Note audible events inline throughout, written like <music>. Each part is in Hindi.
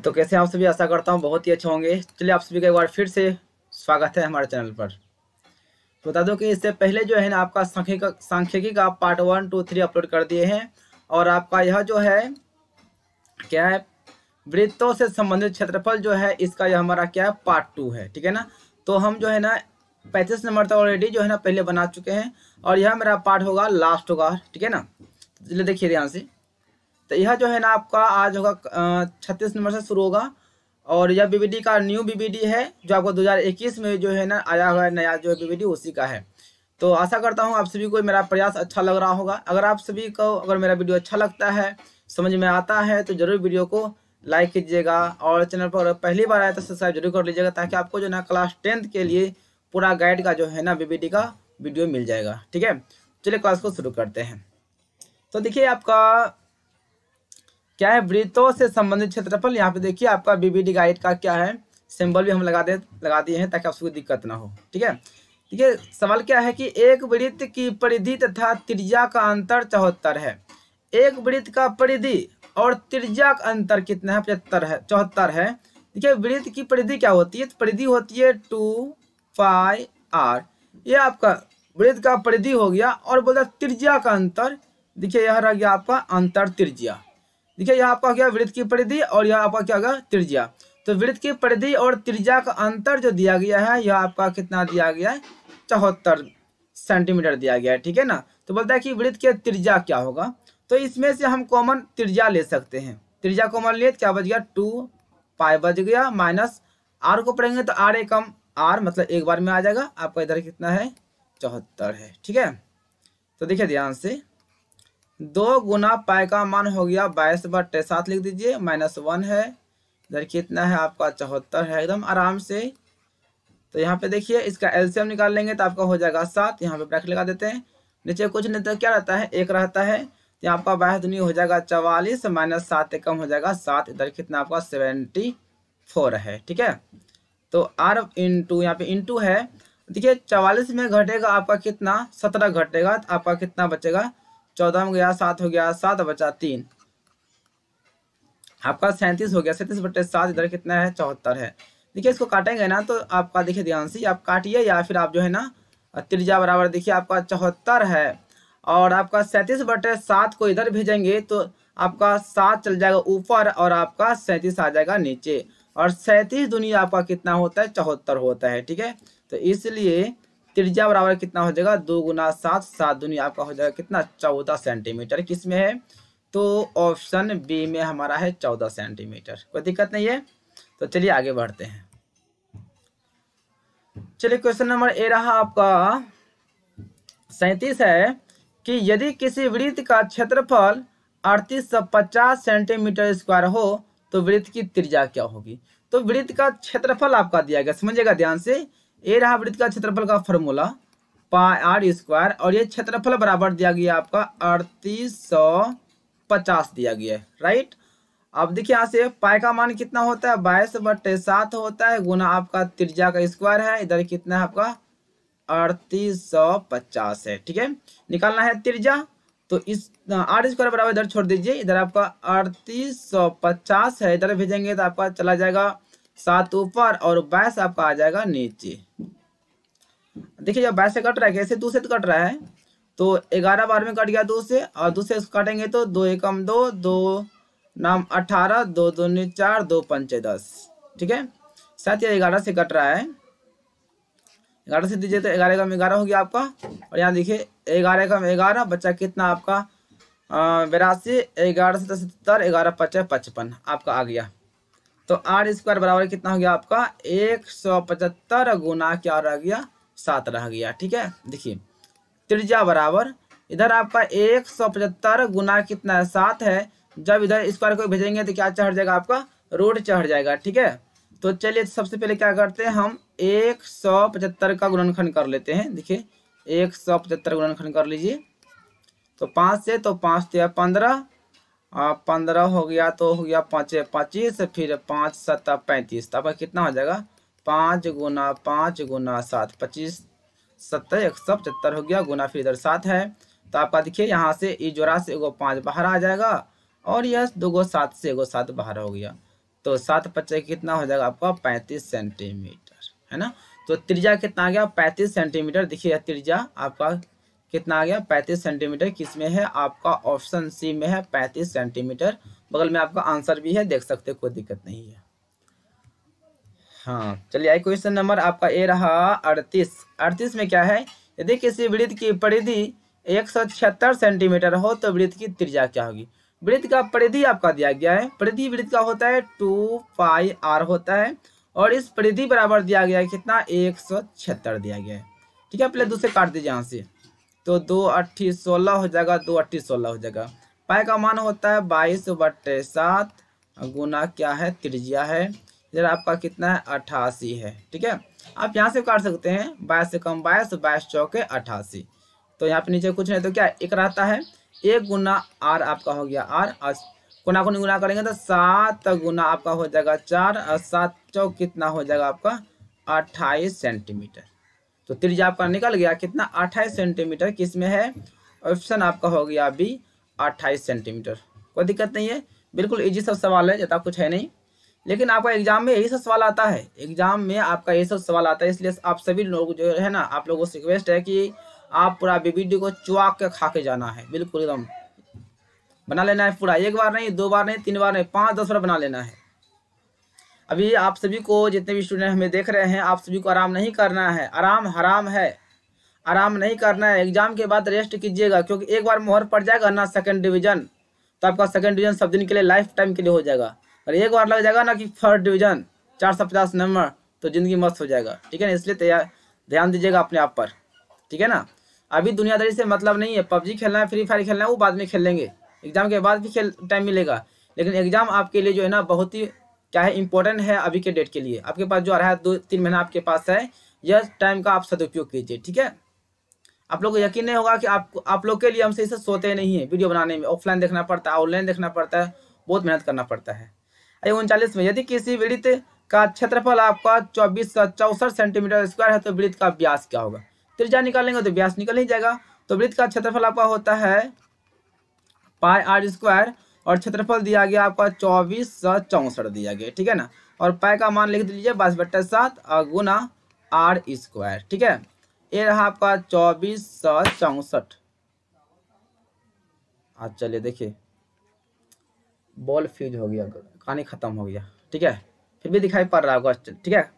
तो कैसे आप सभी आशा करता हूँ बहुत ही अच्छे होंगे चलिए आप सभी का एक बार फिर से स्वागत है हमारे चैनल पर तो बता दो कि इससे पहले जो है ना आपका सांख्यिक सांख्यिकी का part one two three upload कर दिए हैं और आपका यह जो है क्या है वृत्तों से संबंधित क्षेत्रफल जो है इसका यह हमारा क्या है पार्ट टू है ठीक है ना तो हम जो है ना पैंतीस नंबर तक ऑलरेडी जो है ना पहले बना चुके हैं और यह मेरा पार्ट होगा लास्ट होगा ठीक है ना चलिए देखिए ध्यान से तो यह जो है ना आपका आज होगा छत्तीस नंबर से शुरू होगा और यह बीबीडी का न्यू बीबीडी है जो आपको 2021 में जो है ना आया हुआ है नया जो है बीबीडी उसी का है तो आशा करता हूँ आप सभी को मेरा प्रयास अच्छा लग रहा होगा अगर आप सभी को अगर मेरा वीडियो अच्छा लगता है समझ में आता है तो जरूर वीडियो को लाइक कीजिएगा और चैनल पर पहली बार आए तो सब्सक्राइब जरूर कर लीजिएगा ताकि आपको जो ना क्लास टेंथ के लिए पूरा गाइड का जो है ना बी का वीडियो मिल जाएगा ठीक है चलिए क्लास को शुरू करते हैं तो देखिए आपका क्या है वृत्तों से संबंधित क्षेत्रफल यहाँ पे देखिए आपका बीबीडी गाइड का क्या है सिंबल भी हम लगा दे लगा दिए हैं ताकि आपको दिक्कत ना हो ठीक है ठीक है सवाल क्या है कि एक वृत्त की परिधि तथा त्रिज्या का अंतर चौहत्तर है एक वृत्त का परिधि और त्रिज्या का अंतर कितना है पचहत्तर है चौहत्तर है है वृत्त की परिधि क्या होती है परिधि होती है टू फाइव आर ये आपका वृत्त का परिधि हो गया और बोलता त्रिज्या का अंतर देखिए यह रह गया आपका अंतर त्रिज्या देखिए यहाँ आपका क्या वृत्त की परिधि और यहाँ आपका क्या होगा त्रिज्या तो वृत्त की परिधि और त्रिज्या का अंतर जो दिया गया है यह आपका कितना दिया गया है चौहत्तर सेंटीमीटर दिया गया है ठीक है ना तो बोलता है कि वृत्त के त्रिज्या क्या होगा तो इसमें से हम कॉमन त्रिज्या ले सकते हैं त्रिज्या कॉमन लिए क्या बच गया टू पाई बच गया माइनस आर को पढ़ेंगे तो आर एकम आर मतलब एक बार में आ जाएगा आपका इधर कितना है चौहत्तर है ठीक है तो देखिए ध्यान से दो गुना पाई का मान हो गया बाईस बटे सात लिख दीजिए माइनस वन है इधर कितना है आपका चौहत्तर है एकदम आराम से तो यहाँ पे देखिए इसका एल्सियम निकाल लेंगे तो आपका हो जाएगा सात यहाँ पे ब्रैकेट लगा देते हैं नीचे कुछ नहीं तो क्या रहता है एक रहता है तो आपका बाईस दुनिया हो जाएगा चवालीस माइनस सात कम हो जाएगा सात इधर कितना आपका सेवेंटी फोर है ठीक है तो आर टू यहाँ पे टू है देखिए चवालीस में घटेगा आपका कितना सत्रह घटेगा तो आपका कितना बचेगा चौदह में गया सात हो गया सात बचा तीन आपका सैंतीस हो गया सैंतीस बटे सात इधर कितना है चौहत्तर है देखिए इसको काटेंगे ना तो आपका देखिए ध्यान से आप काटिए या फिर आप जो है ना त्रिजा बराबर देखिए आपका चौहत्तर है और आपका सैंतीस बटे सात को इधर भेजेंगे तो आपका सात चल जाएगा ऊपर और आपका सैंतीस आ जाएगा नीचे और सैंतीस दुनिया आपका कितना होता है चौहत्तर होता है ठीक है तो इसलिए त्रिज्या बराबर कितना हो जाएगा दो गुना सात सात दुनिया आपका हो जाएगा कितना चौदह सेंटीमीटर किस में है तो ऑप्शन बी में हमारा है चौदह सेंटीमीटर कोई दिक्कत नहीं है तो चलिए आगे बढ़ते हैं चलिए क्वेश्चन नंबर ए रहा आपका सैतीस है कि यदि किसी वृत्त का क्षेत्रफल अड़तीस सौ पचास सेंटीमीटर स्क्वायर हो तो वृत्त की त्रिज्या क्या होगी तो वृत्त का क्षेत्रफल आपका दिया गया समझिएगा ध्यान से ए रहा वृत्त का क्षेत्रफल का फॉर्मूला पाई आर स्क्वायर और ये क्षेत्रफल बराबर दिया गया आपका अड़तीस सौ पचास दिया गया राइट अब देखिए यहाँ से पाई का मान कितना होता है बाईस बटे सात होता है गुना आपका त्रिज्या का स्क्वायर है इधर कितना है आपका अड़तीस सौ पचास है ठीक है निकालना है त्रिज्या तो इस आर स्क्वायर बराबर इधर छोड़ दीजिए इधर आपका अड़तीस सौ पचास है इधर भेजेंगे तो आपका चला जाएगा सात ऊपर और बाईस आपका आ जाएगा नीचे देखिए जब बाईस से कट रहा है कैसे दो से कट रहा है तो ग्यारह बार में कट गया दो से और दो से काटेंगे तो दो एकम दो दो नाम अठारह दो दो चार दो पंचे दस ठीक है साथ ही ग्यारह से कट रहा है ग्यारह से दीजिए तो ग्यारह कम ग्यारह हो गया आपका और यहाँ देखिए ग्यारह कम ग्यारह बच्चा कितना आपका बिरासी ग्यारह से सत्तर ग्यारह पचास पचपन आपका आ गया तो आर स्क्वायर बराबर कितना हो गया आपका एक सौ पचहत्तर गुना क्या रह गया सात रह गया ठीक है देखिए त्रिज्या बराबर इधर आपका एक सौ पचहत्तर गुना कितना है सात है जब इधर स्क्वायर को भेजेंगे तो क्या चढ़ जाएगा आपका रोड चढ़ जाएगा ठीक है तो चलिए सबसे पहले क्या करते हैं हम एक सौ पचहत्तर का गुणनखंड कर लेते हैं देखिए एक सौ पचहत्तर गुणनखंड कर लीजिए तो पाँच से तो पाँच से तो पंद्रह हाँ, पंद्रह हो गया तो हो गया पाँच पच्चीस फिर पाँच सत्तर पैंतीस तो आपका कितना हो जाएगा पाँच गुना पाँच गुना सात पच्चीस सत्तर एक सौ पचहत्तर हो गया गुना फिर इधर सात है तो आपका देखिए यहाँ से ई जोड़ा से एगो पाँच बाहर आ जाएगा और यह दो गो सात से एगो सात बाहर हो गया तो सात पच्चे कितना हो जाएगा आपका पैंतीस सेंटीमीटर है ना तो त्रिज्या कितना आ गया पैंतीस सेंटीमीटर देखिए त्रिज्या आपका कितना आ गया पैंतीस सेंटीमीटर किस में है आपका ऑप्शन सी में है पैंतीस सेंटीमीटर बगल में आपका आंसर भी है देख सकते कोई दिक्कत नहीं है हाँ चलिए आई क्वेश्चन नंबर आपका ए रहा अड़तीस अड़तीस में क्या है यदि किसी वृत्त की परिधि एक सौ छिहत्तर सेंटीमीटर हो तो वृत्त की त्रिज्या क्या होगी वृत्त का परिधि आपका दिया गया है परिधि वृत्त का होता है टू पाई आर होता है और इस परिधि बराबर दिया गया है कितना एक सौ छिहत्तर दिया गया है ठीक है पहले दूसरे काट दीजिए यहाँ से तो दो अट्ठी सोलह हो जाएगा दो अट्ठी सोलह हो जाएगा पाए का मान होता है बाईस बट्टे सात गुना क्या है त्रिज्या है इधर आपका कितना है अट्ठासी है ठीक है आप यहाँ से काट सकते हैं बाईस से कम बाईस बाईस चौके अट्ठासी तो यहाँ पे नीचे कुछ नहीं तो क्या एक रहता है एक गुना आर आपका हो गया आर और को नहीं गुना करेंगे तो सात गुना आपका हो जाएगा चार और सात चौक कितना हो जाएगा आपका अट्ठाईस सेंटीमीटर तो त्रिज्या आपका निकल गया कितना अट्ठाईस सेंटीमीटर किस में है ऑप्शन आपका हो गया बी अट्ठाईस सेंटीमीटर कोई दिक्कत नहीं है बिल्कुल इजी सब सवाल है ज़्यादा कुछ है नहीं लेकिन आपका एग्जाम में यही सब सवाल आता है एग्जाम में आपका यही सब सवाल आता है इसलिए आप सभी लोग जो है ना आप लोगों से रिक्वेस्ट है कि आप पूरा वीडियो को चुआ के खा के जाना है बिल्कुल एकदम बना लेना है पूरा एक बार नहीं दो बार नहीं तीन बार नहीं पाँच दस बार बना लेना है अभी आप सभी को जितने भी स्टूडेंट हमें देख रहे हैं आप सभी को आराम नहीं करना है आराम हराम है आराम नहीं करना है एग्जाम के बाद रेस्ट कीजिएगा क्योंकि एक बार मोहर पड़ जाएगा ना सेकंड डिवीजन तो आपका सेकंड डिवीजन सब दिन के लिए लाइफ टाइम के लिए हो जाएगा और एक बार लग जाएगा ना कि फर्स्ट डिवीजन चार सौ पचास नंबर तो ज़िंदगी मस्त हो जाएगा ठीक है ना इसलिए तैयार ध्यान दीजिएगा अपने आप पर ठीक है ना अभी दुनियादारी से मतलब नहीं है पबजी खेलना है फ्री फायर खेलना है वो बाद में खेल लेंगे एग्जाम के बाद भी खेल टाइम मिलेगा लेकिन एग्जाम आपके लिए जो है ना बहुत ही क्या है इंपॉर्टेंट है अभी के डेट के लिए आपके पास जो आ रहा है दो तीन महीना आपके पास है यह टाइम का आप सदुपयोग कीजिए ठीक है आप लोग को यकीन नहीं होगा कि आप आप लोग के लिए हमसे इसे सोते नहीं है वीडियो बनाने में ऑफलाइन देखना पड़ता है ऑनलाइन देखना पड़ता है बहुत मेहनत करना पड़ता है अरे उनचालीस में यदि किसी वृत्त का क्षेत्रफल आपका चौबीस सौ चौसठ सेंटीमीटर स्क्वायर है तो वृत्त का व्यास क्या होगा त्रिज्या निकालेंगे तो व्यास निकल ही जाएगा तो वृत्त का क्षेत्रफल आपका होता है पाई आर स्क्वायर और क्षेत्रफल दिया गया आपका चौबीस सौ चौंसठ दिया गया ठीक है ना और पाए का मान लिख दीजिए बाईस बट्टे सात और गुना आर स्क्वायर ठीक है ये रहा आपका चौबीस सौ चौंसठ आज चलिए देखिए बॉल फ्यूज हो गया कहानी खत्म हो गया ठीक है फिर भी दिखाई पड़ रहा होगा ठीक है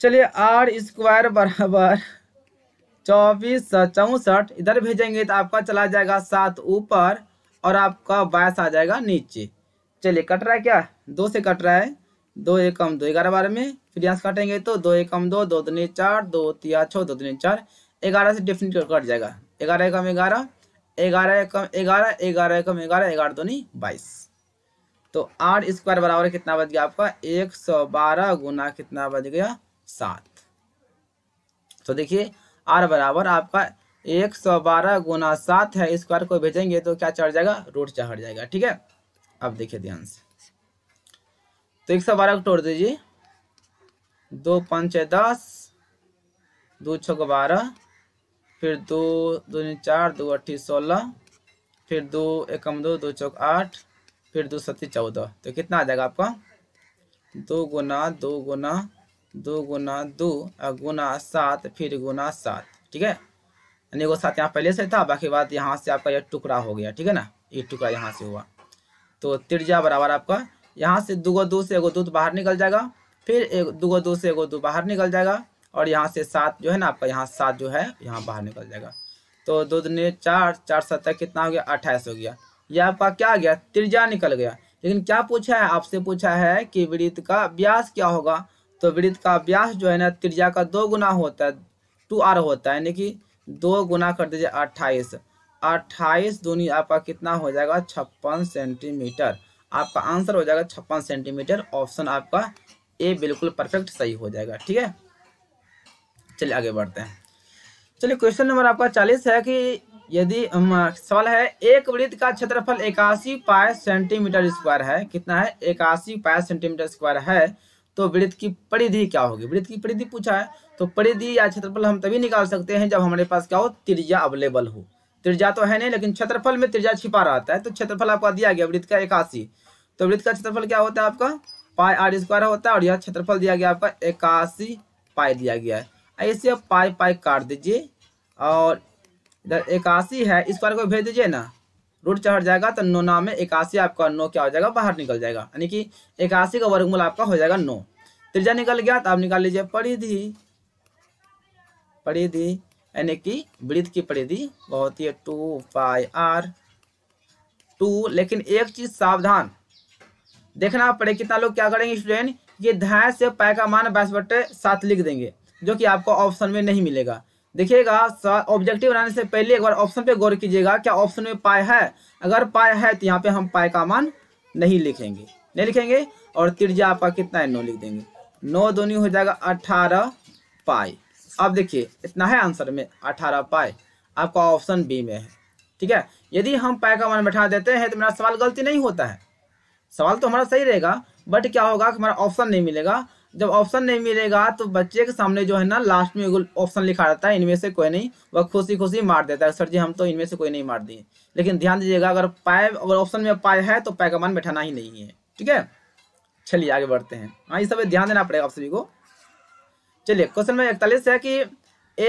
चलिए आर स्क्वायर बराबर चौबीस सौ चौंसठ इधर भेजेंगे तो आपका चला जाएगा सात ऊपर और आपका बायस आ जाएगा नीचे चलिए कट रहा है क्या दो से कट रहा है दो एक कम दो ग्यारह बारह में फिर यहाँ से काटेंगे तो दो एक कम दो दो तीन चार दो तिया छः दो तीन चार ग्यारह से डिफिनेट कट जाएगा ग्यारह एकम ग्यारह ग्यारह एकम ग्यारह ग्यारह एकम ग्यारह ग्यारह नहीं बाईस तो आठ स्क्वायर बराबर कितना बच गया आपका एक सौ बारह गुना कितना बच गया सात तो देखिए आर बराबर आपका एक सौ बारह गुना सात है स्क्वायर को भेजेंगे तो क्या चढ़ जाएगा रूट चढ़ जाएगा ठीक है अब देखिए ध्यान से तो एक सौ बारह को तोड़ दीजिए दो पंच दस दो छः बारह फिर दो दो चार दो अट्ठी सोलह फिर दो एकम दो दो चौक आठ फिर दो सत्ती चौदह तो कितना आ जाएगा आपका दो गुना दो गुना दो गुना दो गुना सात फिर गुना सात ठीक है यानी वो साथ यहाँ पहले से था बाकी बात यहाँ से आपका यह टुकड़ा हो गया ठीक है ना ये टुकड़ा यहाँ से हुआ तो त्रिज्या बराबर आपका यहाँ से दूगो दो से एगो दूध तो बाहर निकल जाएगा फिर एक दूगो दो से एगो दो बाहर निकल जाएगा और यहाँ से सात जो है ना आपका यहाँ सात जो है यहाँ बाहर निकल जाएगा तो दो दिन चार चार सत्तर कितना हो गया अट्ठाईस हो गया यह आपका क्या आ गया त्रिज्या निकल गया लेकिन क्या पूछा है आपसे पूछा है कि वृत्त का व्यास क्या होगा तो वृत्त का व्यास जो है ना त्रिज्या का दो गुना होता है टू आर होता है यानी कि दो गुना कर दीजिए अट्ठाईस अट्ठाईस दूनी आपका कितना हो जाएगा छप्पन सेंटीमीटर आपका आंसर हो जाएगा छप्पन सेंटीमीटर ऑप्शन आपका ए बिल्कुल परफेक्ट सही हो जाएगा ठीक है चलिए आगे बढ़ते हैं चलिए क्वेश्चन नंबर आपका चालीस है कि यदि सवाल है एक वृत्त का क्षेत्रफल इक्यासी पाए सेंटीमीटर स्क्वायर है कितना है इक्यासी पाए सेंटीमीटर स्क्वायर है तो वृत्त की परिधि क्या होगी वृत्त की परिधि पूछा है तो परिधि या क्षेत्रफल हम तभी निकाल सकते हैं जब हमारे पास क्या हो त्रिज्या अवेलेबल हो त्रिज्या तो है नहीं लेकिन क्षेत्रफल में त्रिज्या छिपा रहता है तो क्षेत्रफल आपका दिया गया वृत्त का इक्यासी तो वृत्त का क्षेत्रफल क्या होता है आपका पाई आर स्क्वायर होता है और यह क्षेत्रफल दिया गया आपका इक्यासी पाई दिया गया है ऐसे पाई पाई काट दीजिए और इधर इक्यासी है स्क्वायर को भेज दीजिए ना रूट चढ़ जाएगा तो नौ नाम में इक्यासी आपका नौ क्या हो जाएगा बाहर निकल जाएगा यानी कि इक्यासी का वर्गमूल आपका हो जाएगा नौ त्रिजा निकल गया तो आप निकाल लीजिए परिधि परिधि यानी कि वृत्त की परिधि बहुत ही टू पाई आर टू लेकिन एक चीज सावधान देखना पड़े कितना लोग क्या करेंगे स्टूडेंट ये ध्यान से पाए का मान बाईस बटे सात लिख देंगे जो कि आपको ऑप्शन में नहीं मिलेगा देखिएगा ऑब्जेक्टिव बनाने से पहले एक बार ऑप्शन पे गौर कीजिएगा क्या ऑप्शन में पाए है अगर पाए है तो यहाँ पे हम पाए का मान नहीं लिखेंगे नहीं लिखेंगे और त्रिज्या आपका कितना है नौ लिख देंगे नौ दोनी हो जाएगा अठारह पाए अब देखिए इतना है आंसर में अठारह पाए आपका ऑप्शन बी में है ठीक है यदि हम पाए का मान बैठा देते हैं तो मेरा सवाल गलती नहीं होता है सवाल तो हमारा सही रहेगा बट क्या होगा कि हमारा ऑप्शन नहीं मिलेगा जब ऑप्शन नहीं मिलेगा तो बच्चे के सामने जो है ना लास्ट में ऑप्शन लिखा रहता है इनमें से कोई नहीं वह खुशी खुशी मार देता है सर जी हम तो इनमें से कोई नहीं मार दिए लेकिन ध्यान दीजिएगा अगर पाए अगर ऑप्शन में पाए है तो पाए का मान बैठाना ही नहीं है ठीक है चलिए आगे बढ़ते हैं हाँ इस सब ध्यान देना पड़ेगा आप सभी को चलिए क्वेश्चन नंबर इकतालीस है कि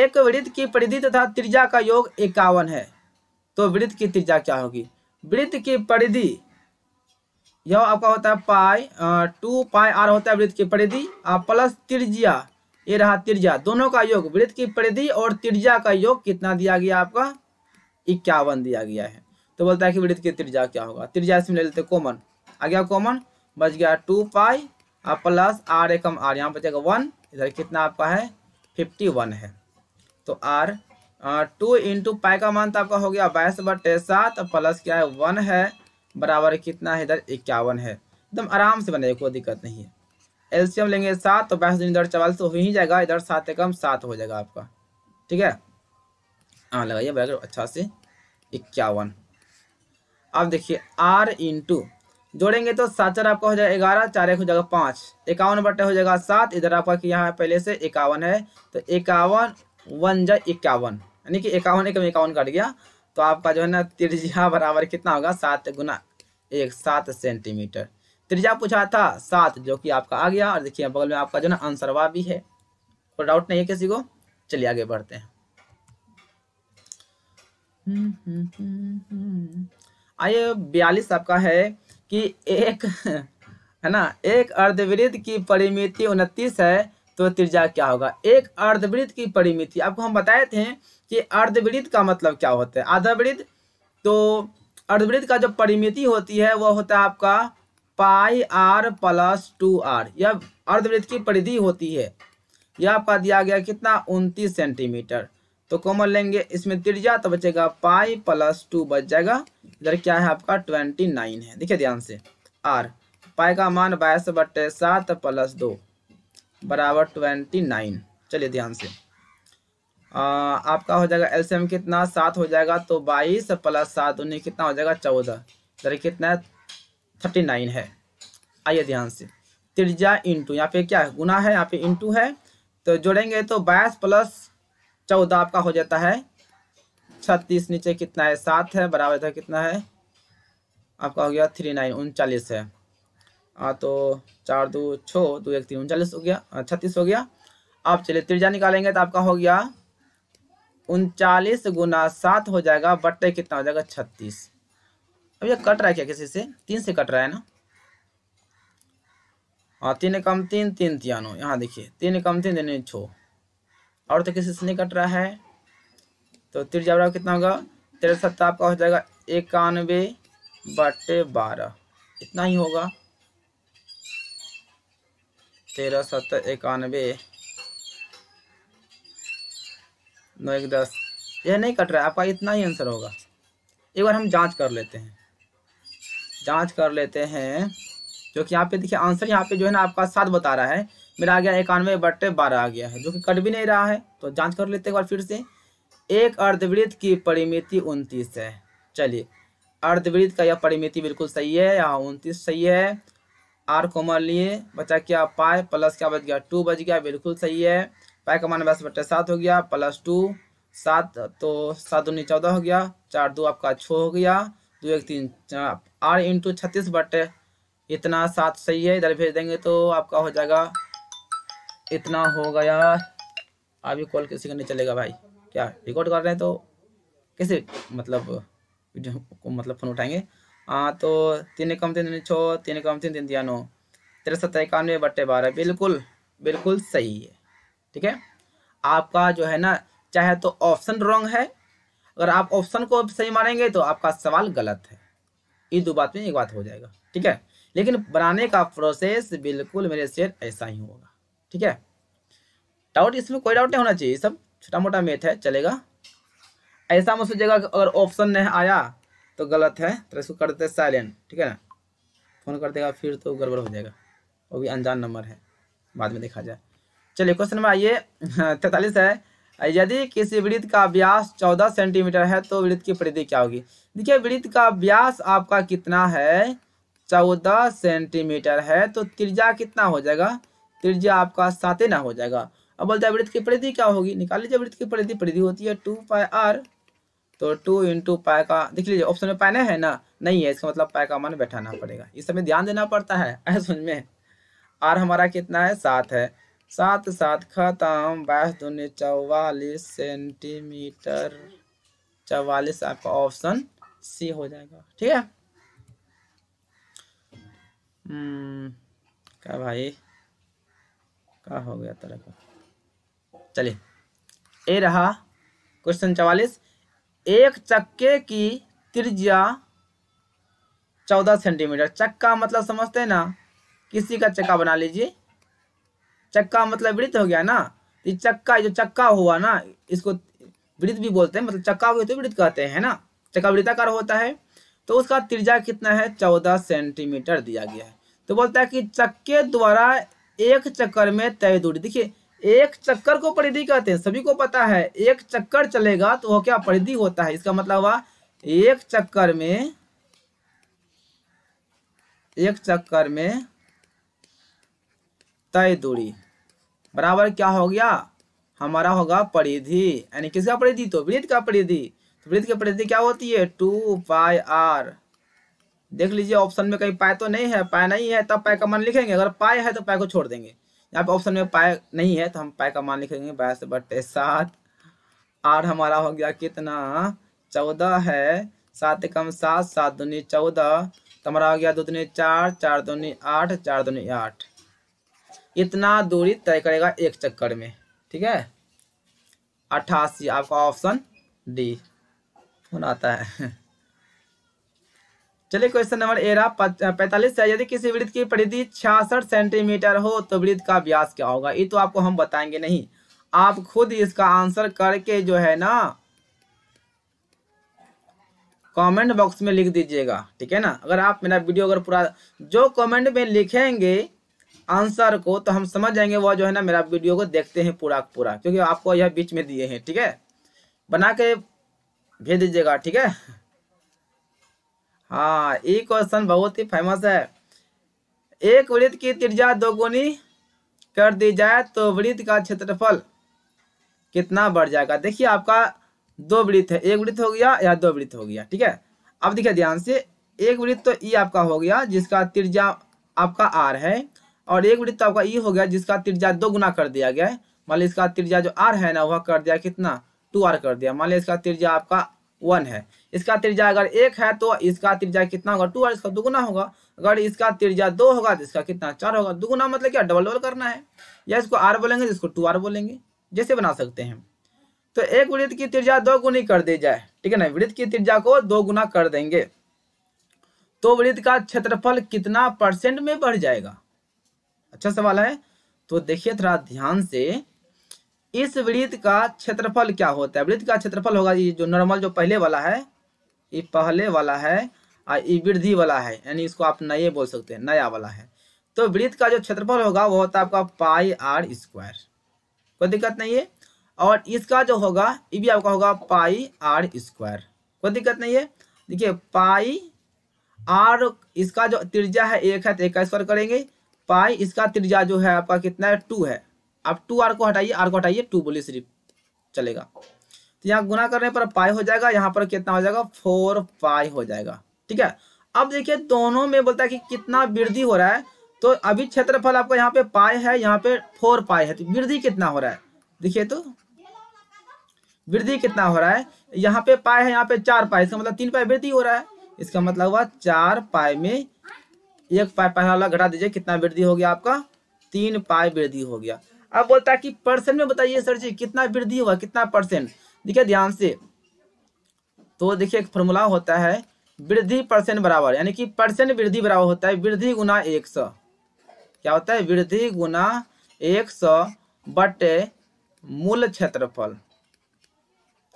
एक वृत्त की परिधि तथा त्रिज्या का योग इक्यावन है तो वृत्त की त्रिज्या क्या होगी वृत्त की परिधि यह आपका होता है पाई टू पाई आर होता है वृत्त की परिधि प्लस त्रिज्या ये रहा त्रिज्या दोनों का योग वृत्त की परिधि और त्रिज्या का योग कितना दिया गया आपका इक्यावन दिया गया है तो बोलता है कि वृत्त की त्रिज्या क्या होगा त्रिज्या इसमें ले लेते कॉमन आ गया कॉमन बच गया टू पाई और प्लस आर एकम आर यहाँ बचेगा वन इधर कितना आपका है फिफ्टी वन है तो आर टू इंटू पाई का मान तो आपका हो गया बाईस बटे सात प्लस क्या है वन है बराबर कितना है इधर इक्यावन है एकदम आराम से बनेगा कोई दिक्कत नहीं है एल्शियम लेंगे सात तो बहस इधर चवालीस तो हो ही जाएगा इधर सात एकम सात हो जाएगा आपका ठीक है हाँ लगाइए बराबर अच्छा से इक्यावन अब देखिए आर इंटू जोड़ेंगे तो सात चार आपका हो जाएगा ग्यारह चार एक हो जाएगा पाँच इक्यावन बटे हो जाएगा सात इधर आपका यहाँ पहले से इक्यावन है तो इक्यावन वन जाए इक्यावन यानी कि इक्यावन एक इक्यावन कट गया तो आपका जो है ना त्रिज्या बराबर कितना होगा सात गुना एक सात सेंटीमीटर त्रिज्या पूछा था सात जो कि आपका आ गया और देखिए बगल में आपका जो ना आंसरवा भी है कोई डाउट नहीं है किसी को चलिए आगे बढ़ते हैं हम्म, हम्म, हम्म, आइए बयालीस आपका है कि एक है ना एक अर्धवृत्त की परिमिति उनतीस है तो त्रिज्या क्या होगा एक अर्धवृत्त की परिमिति आपको हम बताए थे कि अर्धवृत्त का मतलब क्या होता है आधावृत्त तो अर्धवृत्त का जो परिमिति होती है वह होता है आपका pi R plus two R यह अर्धवृत्त की परिधि होती है यह आपका दिया गया कितना उनतीस सेंटीमीटर तो कोमल लेंगे इसमें त्रिज्या तो बचेगा पाई प्लस टू बच जाएगा इधर क्या है आपका ट्वेंटी नाइन है देखिए ध्यान से आर पाई का मान बाईस बट्टे सात प्लस दो बराबर ट्वेंटी नाइन चलिए ध्यान से आ, आपका हो जाएगा एलसीएम कितना सात हो जाएगा तो बाईस प्लस सात उन्नीस कितना हो जाएगा चौदह इधर कितना थर्टी नाइन है आइए ध्यान से त्रिज्या इंटू यहाँ पे क्या है गुना है यहाँ पे इंटू है तो जोड़ेंगे तो बाईस प्लस चौदह आपका हो जाता है छत्तीस नीचे कितना है सात है बराबर था कितना है आपका हो गया थ्री नाइन उनचालीस है हाँ तो चार दो छः दो एक तीन उनचालीस हो गया छत्तीस हो गया आप चलिए त्रिजा निकालेंगे तो आपका हो गया उनचालीस गुना सात हो जाएगा बट्टे कितना हो जाएगा छत्तीस अब ये कट रहा है क्या किसी से तीन से कट रहा है ना हाँ तीन कम तीन तीन तीनो यहाँ देखिए तीन कम तीन तीन छो और तो किसी से नहीं कट रहा है तो तिरजावरा कितना होगा तेरह सत्ता आपका हो जाएगा इक्यानवे बट्टे बारह इतना ही होगा तेरह सत्तर इक्यानवे नौ एक दस यह नहीं कट रहा है आपका इतना ही आंसर होगा एक बार हम जांच कर लेते हैं जांच कर लेते हैं जो कि यहाँ पे देखिए आंसर यहाँ पे जो है ना आपका सात बता रहा है मेरा आ गया इक्यानवे बट्टे बारह आ गया है जो कि कट भी नहीं रहा है तो जांच कर लेते हैं एक बार फिर से एक अर्धवृत्त की परिमिति उनतीस है चलिए अर्धवृत्त का यह परिमिति बिल्कुल सही है यहाँ उनतीस सही है आर कॉमन लिए बचा क्या पाए प्लस क्या बच गया टू बच गया बिल्कुल सही है पाई का मान बयासी बट्टे सात हो गया प्लस टू सात तो सात दूनी चौदह हो गया चार दो आपका छः हो गया दो एक तीन आठ इंटू छत्तीस बट्टे इतना सात सही है इधर भेज देंगे तो आपका हो जाएगा इतना हो गया अभी कॉल किसी का नहीं चलेगा भाई क्या रिकॉर्ड कर रहे हैं तो कैसे मतलब मतलब फ़ोन उठाएंगे हाँ तो तीन कम तीन छः तीन कम तीन तीन दिया नौ तिरसठ इक्यानवे बट्टे बारह बिल्कुल बिल्कुल सही है ठीक है आपका जो है ना चाहे तो ऑप्शन रॉन्ग है अगर आप ऑप्शन को सही मारेंगे तो आपका सवाल गलत है ये दो बात में एक बात हो जाएगा ठीक है लेकिन बनाने का प्रोसेस बिल्कुल मेरे शेयर ऐसा ही होगा ठीक है डाउट इसमें कोई डाउट नहीं होना चाहिए सब छोटा मोटा मेथ है चलेगा ऐसा मत सोचेगा अगर ऑप्शन नहीं आया तो गलत है तो इसको कर देते साइलेंट ठीक है ना फ़ोन कर देगा फिर तो गड़बड़ हो जाएगा वो भी अनजान नंबर है बाद में देखा जाए चलिए क्वेश्चन नंबर आइए <laughs> तैतालीस है यदि किसी वृत्त का व्यास चौदह सेंटीमीटर है तो वृत्त की परिधि क्या होगी देखिए वृत्त का व्यास आपका कितना है चौदह सेंटीमीटर है तो त्रिज्या कितना हो जाएगा त्रिज्या आपका साते ना हो जाएगा अब बोलते हैं वृत्त की परिधि क्या होगी निकाल लीजिए वृत्त की परिधि परिधि होती है टू पाई आर तो टू इंटू पाए का देख लीजिए ऑप्शन में पाए है ना नहीं है इसका मतलब पाए का मान बैठाना पड़ेगा इस समय ध्यान देना पड़ता है <laughs> समझ में आर हमारा कितना है सात है साथ साथ खत्म बाईस दूनी चौवालीस सेंटीमीटर चवालीस आपका ऑप्शन सी हो जाएगा ठीक है हम्म, क्या भाई क्या हो गया तरह का चलिए ए रहा क्वेश्चन चवालीस एक चक्के की त्रिज्या चौदह सेंटीमीटर चक्का मतलब समझते हैं ना किसी का चक्का बना लीजिए चक्का मतलब वृत्त हो गया ना ये चक्का जो चक्का हुआ ना इसको वृत्त भी बोलते हैं मतलब चक्का हुए तो वृत्त कहते हैं ना चक्का वृत्ताकार होता है तो उसका त्रिज्या कितना है चौदह सेंटीमीटर दिया गया है तो बोलता है कि चक्के द्वारा एक चक्कर में तय दूरी देखिए एक चक्कर को परिधि कहते हैं सभी को पता है एक चक्कर चलेगा तो वह क्या परिधि होता है इसका मतलब हुआ एक चक्कर में एक चक्कर में तय दूरी बराबर क्या हो गया हमारा होगा परिधि यानी किसका परिधि तो वृत्त का परिधि तो वृत्त की परिधि क्या होती है टू पाई आर देख लीजिए ऑप्शन में कहीं पाए तो नहीं है पाए नहीं है तब पाए का मान लिखेंगे अगर पाए है तो पाए को छोड़ देंगे यहाँ पे ऑप्शन में पाए नहीं है तो हम पाए का मान लिखेंगे बाईस बटे सात आर हमारा हो गया कितना चौदह है सात एकम सात सात दूनी चौदह तो हमारा हो गया दो दूनी चार चार दूनी आठ चार दूनी आठ इतना दूरी तय करेगा एक चक्कर में ठीक है अट्ठासी आपका ऑप्शन डी होना आता है चलिए क्वेश्चन नंबर एरा पैंतालीस है यदि किसी वृत्त की परिधि छियासठ सेंटीमीटर हो तो वृत्त का व्यास क्या होगा ये तो आपको हम बताएंगे नहीं आप खुद इसका आंसर करके जो है ना कमेंट बॉक्स में लिख दीजिएगा ठीक है ना अगर आप मेरा वीडियो अगर पूरा जो कमेंट में लिखेंगे आंसर को तो हम समझ जाएंगे वह जो है ना मेरा वीडियो को देखते हैं पूरा पूरा क्योंकि आपको यह बीच में दिए हैं ठीक है बना के भेज दीजिएगा ठीक है हाँ ये क्वेश्चन बहुत ही फेमस है एक वृत्त की त्रिज्या दोगुनी कर दी जाए तो वृत्त का क्षेत्रफल कितना बढ़ जाएगा देखिए आपका दो वृत्त है एक वृत्त हो गया या दो वृत्त हो गया ठीक है अब देखिए ध्यान से एक वृत्त तो ई आपका हो गया जिसका त्रिज्या आपका आर है और एक वृत्त आपका ई हो गया जिसका त्रिज्या दो गुना कर दिया गया मान लीजिए इसका त्रिज्या जो आर है ना वह कर दिया कितना टू आर कर दिया मान लीजिए इसका त्रिज्या आपका वन है इसका त्रिज्या अगर एक है तो इसका त्रिज्या कितना होगा टू आर इसका दुगुना होगा अगर इसका त्रिज्या दो होगा तो इसका कितना चार होगा दुगुना मतलब क्या डबल डबल करना है या इसको आर बोलेंगे जिसको तो टू आर बोलेंगे जैसे बना सकते हैं तो एक वृत्त की त्रिज्या दो गुनी कर दी जाए ठीक है ना वृत्त की त्रिज्या को दो गुना कर देंगे तो वृत्त का क्षेत्रफल कितना परसेंट में बढ़ जाएगा अच्छा सवाल है तो देखिए थोड़ा ध्यान से इस वृत्त का क्षेत्रफल क्या होता है वृत्त का क्षेत्रफल होगा ये जो नॉर्मल जो पहले वाला है ये पहले वाला है और ये वृद्धि वाला है यानी इसको आप नए बोल सकते हैं नया वाला है तो वृत्त का जो क्षेत्रफल होगा वो होता है आपका पाई आर स्क्वायर कोई दिक्कत नहीं है और इसका जो होगा ये भी आपका होगा पाई आर स्क्वायर कोई दिक्कत नहीं है देखिए पाई आर इसका जो त्रिज्या है एक है तो एक का स्क्वायर करेंगे पाई इसका त्रिज्या जो है आपका कितना है टू है आप टू आर को हटाइए आर को हटाइए टू बोलिए सिर्फ चलेगा तो यहाँ गुना करने पर पाई हो जाएगा यहाँ पर कितना हो जाएगा फोर पाई हो जाएगा ठीक है अब देखिए दोनों में बोलता है कि कितना वृद्धि हो रहा है तो अभी क्षेत्रफल आपका यहाँ पे पाए है यहाँ पे फोर पाए है तो वृद्धि कितना हो रहा है देखिए तो वृद्धि कितना हो रहा है यहाँ पे पाए है यहाँ पे चार पाए इसका मतलब तीन पाए वृद्धि हो रहा है इसका मतलब हुआ चार पाए में एक पाई पाई वाला घटा दीजिए कितना वृद्धि हो गया आपका तीन पाई वृद्धि हो गया अब बोलता है कि परसेंट में बताइए सर जी कितना वृद्धि हुआ कितना परसेंट देखिए ध्यान से तो देखिए एक फॉर्मूला होता है वृद्धि परसेंट बराबर यानी कि परसेंट वृद्धि बराबर होता है वृद्धि गुना एक सौ क्या होता है वृद्धि गुना एक सौ बटे मूल क्षेत्रफल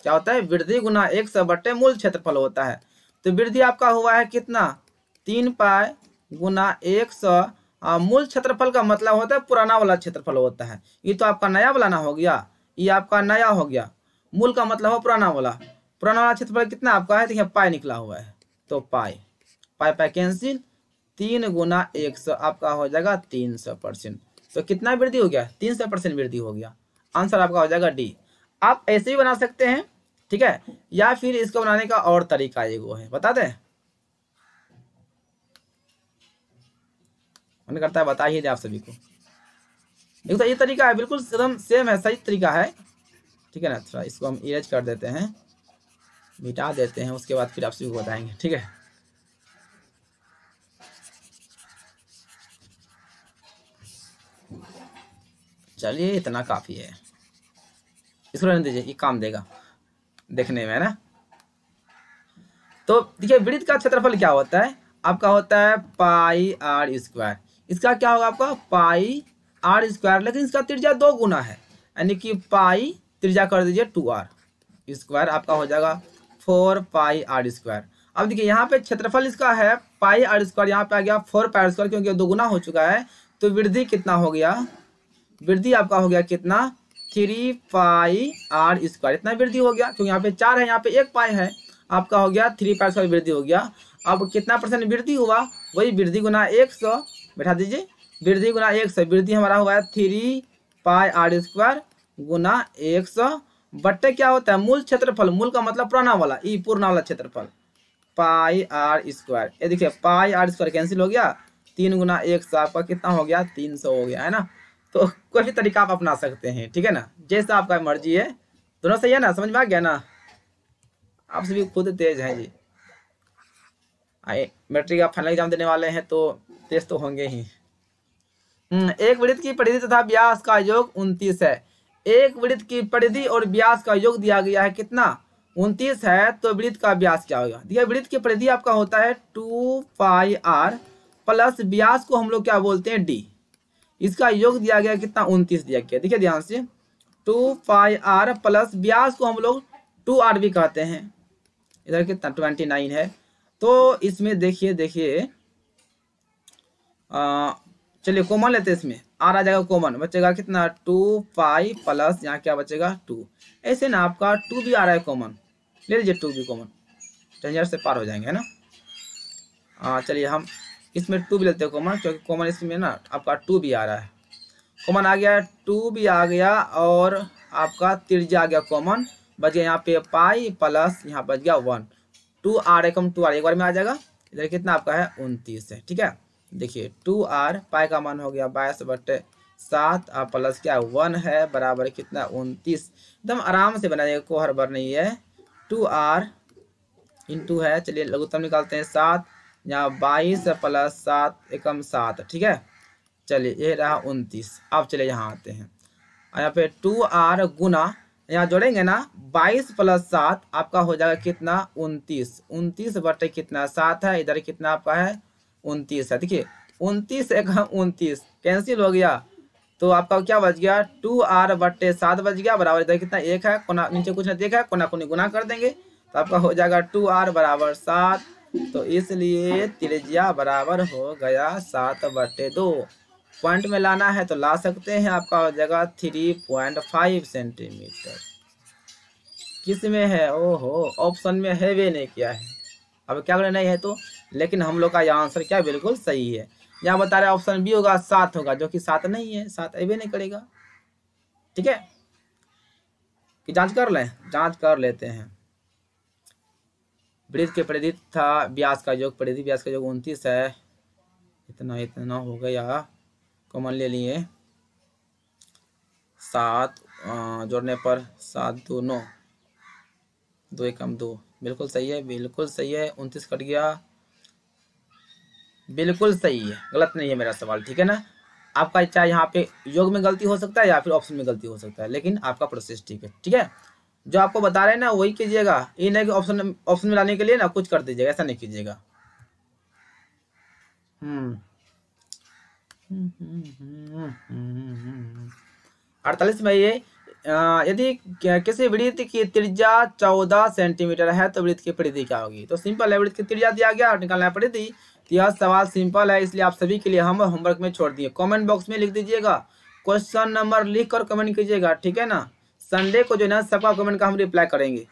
क्या होता है वृद्धि गुना एक सौ बटे मूल क्षेत्रफल होता है तो वृद्धि आपका हुआ है कितना तीन पाए गुना एक सौ मूल क्षेत्रफल का मतलब होता है पुराना वाला क्षेत्रफल होता है ये तो आपका नया वाला ना हो गया ये आपका नया हो गया मूल का मतलब हो पुराना वाला पुराना वाला क्षेत्रफल कितना आपका है देखिए पाई निकला हुआ है तो पाई पाई पाई कैंसिल तीन गुना एक सौ आपका हो जाएगा तीन सौ परसेंट तो कितना वृद्धि हो गया तीन सौ परसेंट वृद्धि हो गया आंसर आपका हो जाएगा डी आप ऐसे भी बना सकते हैं ठीक है या फिर इसको बनाने का और तरीका एगो है बता दें मन करता है बता ही दे आप सभी को देखो तो ये तरीका है बिल्कुल एकदम सेम है सही तरीका है ठीक है ना थोड़ा इसको हम इरेज कर देते हैं मिटा देते हैं उसके बाद फिर आप सभी को बताएंगे ठीक है चलिए इतना काफ़ी है इसको रहने दीजिए ये काम देगा देखने में ना तो देखिए वृत्त का क्षेत्रफल क्या होता है आपका होता है पाई आर स्क्वायर इसका क्या होगा आपका पाई आर स्क्वायर लेकिन इसका त्रिज्या दो गुना है यानी कि पाई त्रिज्या कर दीजिए टू आर स्क्वायर आपका हो जाएगा फोर पाई आर स्क्वायर अब देखिए यहाँ पे क्षेत्रफल इसका है पाई आर स्क्वायर यहाँ पे आ गया फोर पाई स्क्वायर क्योंकि दोगुना हो चुका है तो वृद्धि कितना हो गया वृद्धि आपका हो गया कितना थ्री पाई आर स्क्वायर इतना वृद्धि हो गया क्योंकि यहाँ पे चार है यहाँ पे एक पाई है आपका हो गया थ्री पाई स्क्वायर वृद्धि हो गया अब कितना परसेंट वृद्धि हुआ वही वृद्धि गुना एक सौ बैठा दीजिए वृद्धि गुना एक सौ वृद्धि हमारा हुआ है थ्री पाई आर स्क्वायर गुना एक सौ बट्टे क्या होता है मूल क्षेत्रफल मूल का मतलब पुराना वाला ई पुराना वाला क्षेत्रफल पाई आर स्क्वायर ये देखिए पाई आर स्क्वायर कैंसिल हो गया तीन गुना एक सौ आपका कितना हो गया तीन सौ हो गया है ना तो कोई भी तरीका आप अपना सकते हैं ठीक है ना जैसा आपका मर्जी है दोनों सही है ना समझ में आ गया ना आप सभी खुद तेज हैं जी आई मेट्रिक का फाइनल एग्जाम देने वाले हैं तो तेज तो होंगे ही हम्म, एक वृत्त की परिधि तथा व्यास का योग उन्तीस है एक वृत्त की परिधि और व्यास का योग दिया गया है कितना उन्तीस है तो वृत्त का व्यास क्या होगा देखिए वृत्त की परिधि आपका होता है टू पाई आर प्लस व्यास को हम लोग क्या बोलते हैं डी इसका योग दिया गया कितना उन्तीस दिया गया देखिए ध्यान से टू पाई आर प्लस व्यास को हम लोग टू आर भी कहते हैं इधर कितना ट्वेंटी नाइन है तो इसमें देखिए देखिए चलिए कॉमन लेते हैं इसमें आर आ जाएगा कॉमन बचेगा कितना टू पाई प्लस यहाँ क्या बचेगा टू ऐसे ना आपका टू भी आ रहा है कॉमन ले लीजिए टू भी कॉमन टेंजर से पार हो जाएंगे है ना हाँ चलिए हम इसमें टू भी लेते हैं कॉमन क्योंकि कॉमन इसमें ना आपका टू भी आ रहा है कॉमन आ गया टू भी आ गया और आपका तिरजा आ गया कॉमन बच गया यहाँ पे पाई प्लस यहाँ बच गया वन टू आर एकम टू आर एक बार में आ जाएगा इधर कितना आपका है उनतीस है ठीक है देखिए टू आर पाई का मान हो गया बाईस बटे सात और प्लस क्या वन है बराबर कितना उनतीस एकदम आराम से बना देगा कोहर बर नहीं है टू आर इंटू है चलिए लघुत्तम निकालते हैं सात यहाँ बाईस प्लस सात एकम सात ठीक है चलिए ये रहा उनतीस अब चलिए यहाँ आते हैं यहाँ पे टू आर गुना यहाँ जोड़ेंगे ना बाईस प्लस सात आपका हो जाएगा कितना उनतीस उनतीस बटे कितना सात है इधर कितना आपका है उनतीस है देखिए उनतीस एक हाँ, उनतीस कैंसिल हो गया तो आपका क्या बच गया टू आर बट्टे सात बच गया बराबर इधर कितना एक है कोना नीचे कुछ ना देखा है कोना कोनी गुना कर देंगे तो आपका हो जाएगा टू आर बराबर सात तो इसलिए त्रिज्या बराबर हो गया सात बट्टे दो पॉइंट में लाना है तो ला सकते हैं आपका हो जाएगा थ्री पॉइंट फाइव सेंटीमीटर किस में है ओहो ऑप्शन में है वे नहीं किया है अब क्या करना नहीं है तो लेकिन हम लोग का यह आंसर क्या बिल्कुल सही है यहाँ बता रहे ऑप्शन बी होगा सात होगा जो कि सात नहीं है सात ए नहीं करेगा ठीक है कि जांच कर लें जांच कर लेते हैं वृद्ध के प्रेरित था ब्यास का योग प्रेरित ब्यास का योग उनतीस है इतना इतना हो गया कॉमन ले लिए सात जोड़ने पर सात दो नौ दो एकम दो बिल्कुल सही है बिल्कुल सही है उनतीस कट गया बिल्कुल सही है गलत नहीं है मेरा सवाल ठीक है ना आपका चाहे यहाँ पे योग में गलती हो सकता है या फिर ऑप्शन में गलती हो सकता है लेकिन आपका प्रोसेस ठीक है ठीक है जो आपको बता रहे हैं ना वही कीजिएगा ये नहीं कि ऑप्शन ऑप्शन में लाने के लिए ना कुछ कर दीजिएगा ऐसा नहीं कीजिएगा हम्म। अड़तालीस में ये यदि किसी वृत्त की त्रिज्या चौदह सेंटीमीटर है तो वृत्त की परिधि क्या होगी तो सिंपल है वृत्त की त्रिज्या दिया गया और निकालना है परिधि तो यह सवाल सिंपल है इसलिए आप सभी के लिए हम होमवर्क में छोड़ दिए कमेंट बॉक्स में लिख दीजिएगा क्वेश्चन नंबर लिख कर कमेंट कीजिएगा ठीक है ना संडे को जो है ना सबका कमेंट का हम रिप्लाई करेंगे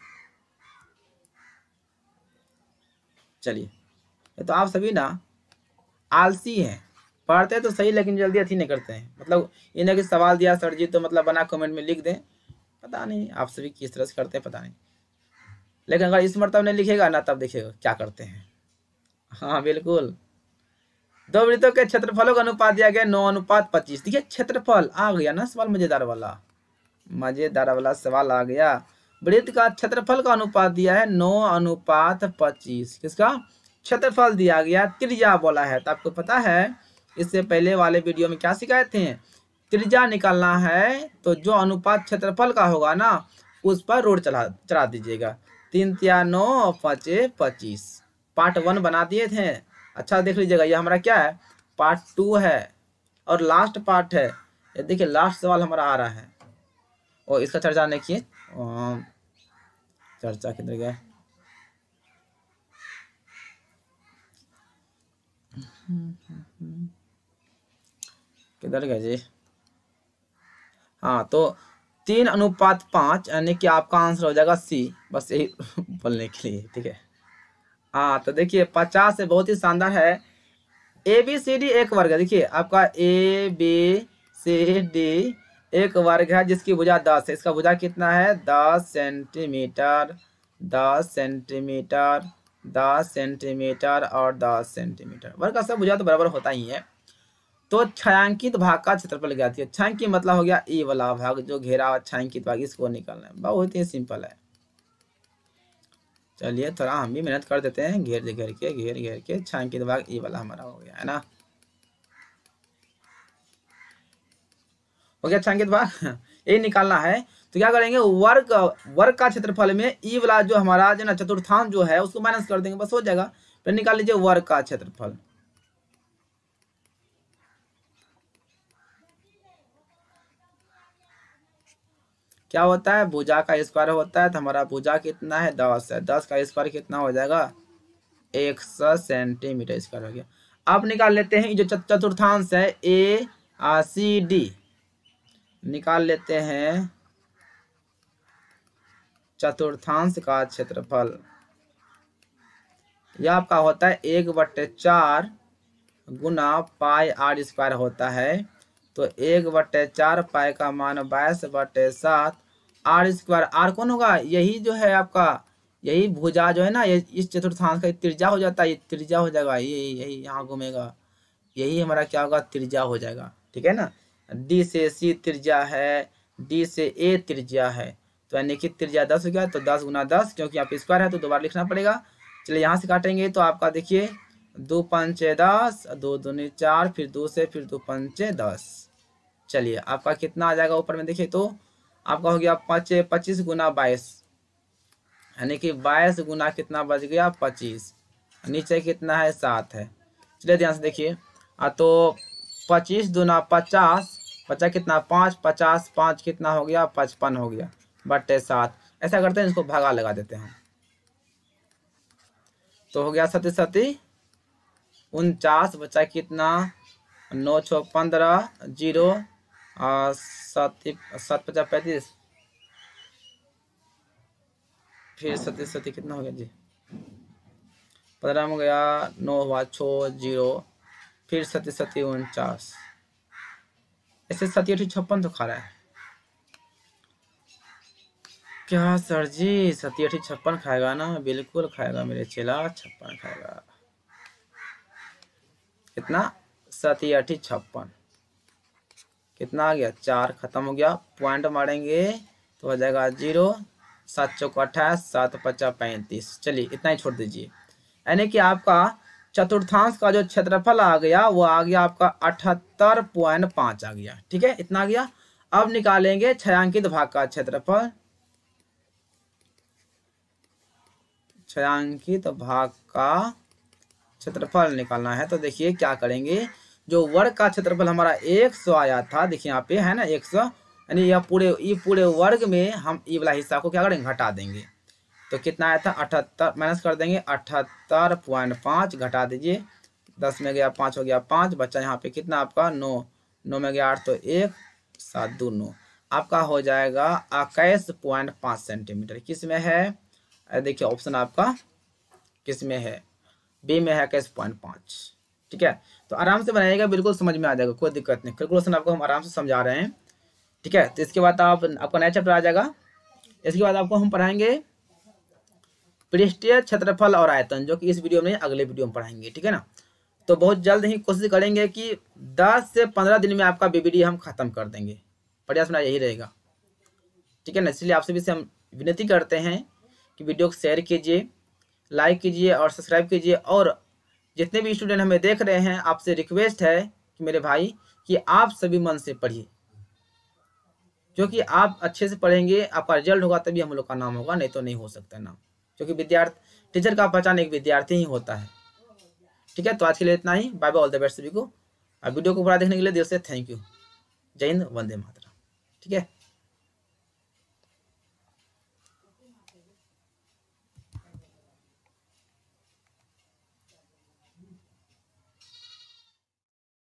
चलिए तो आप सभी ना आलसी हैं पढ़ते तो सही लेकिन जल्दी अथी नहीं करते हैं मतलब इन्हें ना कि सवाल दिया सर जी तो मतलब बना कमेंट में लिख दें पता नहीं आप सभी किस तरह से करते हैं पता नहीं लेकिन अगर इस मरतब नहीं लिखेगा ना तब देखेगा क्या करते हैं हाँ बिल्कुल दो वृत्तों के क्षेत्रफलों का अनुपात दिया गया नौ अनुपात पच्चीस ठीक है क्षेत्रफल आ गया ना सवाल मजेदार वाला मजेदार वाला सवाल आ गया वृत्त का क्षेत्रफल का अनुपात दिया है नौ अनुपात पच्चीस किसका क्षेत्रफल दिया गया त्रिज्या बोला है तो आपको पता है इससे पहले वाले वीडियो में क्या सिखाए थे त्रिज्या निकालना है तो जो अनुपात क्षेत्रफल का होगा ना उस पर रोड चला चला दीजिएगा तीन तिया नौ पचे पच्चीस पार्ट वन बना दिए थे अच्छा देख लीजिएगा ये हमारा क्या है पार्ट टू है और लास्ट पार्ट है ये देखिए लास्ट सवाल हमारा आ रहा है और इसका चर्चा नहीं किए चर्चा किधर गया किधर गया जी हाँ तो तीन अनुपात पांच यानी कि आपका आंसर हो जाएगा सी बस यही <laughs> बोलने के लिए ठीक है हाँ तो देखिए पचास है बहुत ही शानदार है ए बी सी डी एक वर्ग है देखिए आपका ए बी सी डी एक वर्ग है जिसकी भुजा दस है इसका भुजा कितना है दस सेंटीमीटर दस सेंटीमीटर दस सेंटीमीटर और दस सेंटीमीटर वर्ग का सब भुजा तो बराबर होता ही है तो छायांकित भाग का क्षेत्रफल ज्ञात है छायांकित मतलब हो गया ई e वाला भाग जो घेरा छायांकित भाग इसको निकालना है बहुत ही सिंपल है चलिए थोड़ा हम भी मेहनत कर देते हैं घेर घेर के घेर घेर के छान के दबा ये वाला हमारा हो गया है ना हो गया छान के दबा <laughs> ये निकालना है तो क्या करेंगे वर्ग वर्ग का क्षेत्रफल में ई वाला जो हमारा जो ना चतुर्थांश जो है उसको माइनस कर देंगे बस हो जाएगा फिर निकाल लीजिए वर्ग का क्षेत्रफल क्या होता है भुजा का स्क्वायर होता है तो हमारा भुजा कितना है दस है दस का स्क्वायर कितना हो जाएगा एक सौ सेंटीमीटर स्क्वायर हो गया अब निकाल लेते हैं जो चतुर्थांश है ए आ, सी डी निकाल लेते हैं चतुर्थांश का क्षेत्रफल यह आपका होता है एक बट्टे चार गुना पाई आर स्क्वायर होता है तो एक बट्टे चार पाई का मान बाईस बट्टे सात आर स्क्वायर आर कौन होगा यही जो है आपका यही भुजा जो है ना ये इस चतुर्थांश का त्रिज्या हो जाता है ये त्रिज्या हो जाएगा यही यही यहाँ घूमेगा यही हमारा क्या होगा त्रिज्या हो जाएगा ठीक है ना डी से सी त्रिज्या है डी से ए त्रिज्या है तो यानी कि त्रिज्या दस हो गया तो दस गुना दस क्योंकि आप स्क्वायर है तो दोबारा लिखना पड़ेगा चलिए यहाँ से काटेंगे तो आपका देखिए दो पंच दस दो दूनी चार फिर दो से फिर दो पंचे दस चलिए आपका कितना आ जाएगा ऊपर में देखिए तो आपका हो गया पाँच पच्चीस गुना बाईस यानी कि बाईस गुना कितना बच गया पच्चीस नीचे कितना है सात है चलिए ध्यान से देखिए तो पच्चीस दुना पचास पचास कितना पाँच पचास पाँच कितना हो गया पचपन हो गया बटे सात ऐसा करते हैं इसको भागा लगा देते हैं तो हो गया सती सती उनचास बचा कितना नौ छः पंद्रह जीरो सात सात पचास पैंतीस फिर सतीस सती कितना हो गया जी पंद्रह में गया नौ हुआ छो जीरो फिर सती सती उनचास ऐसे अठी छप्पन तो खा रहा है क्या सर जी अठी छप्पन खाएगा ना बिल्कुल खाएगा मेरे चेला छप्पन खाएगा कितना अठी छप्पन कितना आ गया चार खत्म हो गया पॉइंट मारेंगे तो आ जाएगा जीरो सात चौक अट्ठाईस सात पचास पैंतीस चलिए इतना ही छोड़ दीजिए यानी कि आपका चतुर्थांश का जो क्षेत्रफल आ गया वो आ गया आपका अठहत्तर पॉइंट पांच आ गया ठीक है इतना आ गया अब निकालेंगे छयांकित भाग का क्षेत्रफल छयांकित भाग का क्षेत्रफल निकालना है तो देखिए क्या करेंगे जो वर्ग का क्षेत्रफल हमारा एक सौ आया था देखिए यहाँ पे है ना एक सौ यानी यह पूरे ये पूरे वर्ग में हम ये वाला हिस्सा को क्या करेंगे घटा देंगे तो कितना आया था अठहत्तर माइनस कर देंगे अठहत्तर पॉइंट पाँच घटा दीजिए दस में गया पाँच हो गया पाँच बच्चा यहाँ पे कितना आपका नौ नौ में गया आठ तो एक सात दो नौ आपका हो जाएगा इक्कीस पॉइंट पाँच सेंटीमीटर किस में है देखिए ऑप्शन आपका किस में है बी में है इक्कीस पॉइंट पाँच ठीक है तो आराम से बनाइएगा बिल्कुल समझ में आ जाएगा कोई दिक्कत नहीं कैलकुलेशन आपको हम आराम से समझा रहे हैं ठीक है तो इसके बाद आप आपका नया चैप्टर आ जाएगा इसके बाद आपको हम पढ़ाएंगे पृष्ठीय क्षेत्रफल और आयतन जो कि इस वीडियो में अगले वीडियो में पढ़ाएंगे ठीक है ना तो बहुत जल्द ही कोशिश करेंगे कि 10 से 15 दिन में आपका बीबीडी हम खत्म कर देंगे प्रयास मेरा यही रहेगा ठीक है ना इसलिए आपसे भी से हम विनती करते हैं कि वीडियो को शेयर कीजिए लाइक कीजिए और सब्सक्राइब कीजिए और जितने भी स्टूडेंट हमें देख रहे हैं आपसे रिक्वेस्ट है कि मेरे भाई कि आप सभी मन से पढ़िए क्योंकि आप अच्छे से पढ़ेंगे आपका रिजल्ट होगा तभी हम लोग का नाम होगा नहीं तो नहीं हो सकता नाम क्योंकि विद्यार्थी टीचर का पहचान एक विद्यार्थी ही होता है ठीक है तो आज के लिए इतना ही bye bye all the best सभी को और वीडियो को पूरा देखने के लिए दिल से थैंक यू जय हिंद वंदे मातरम ठीक है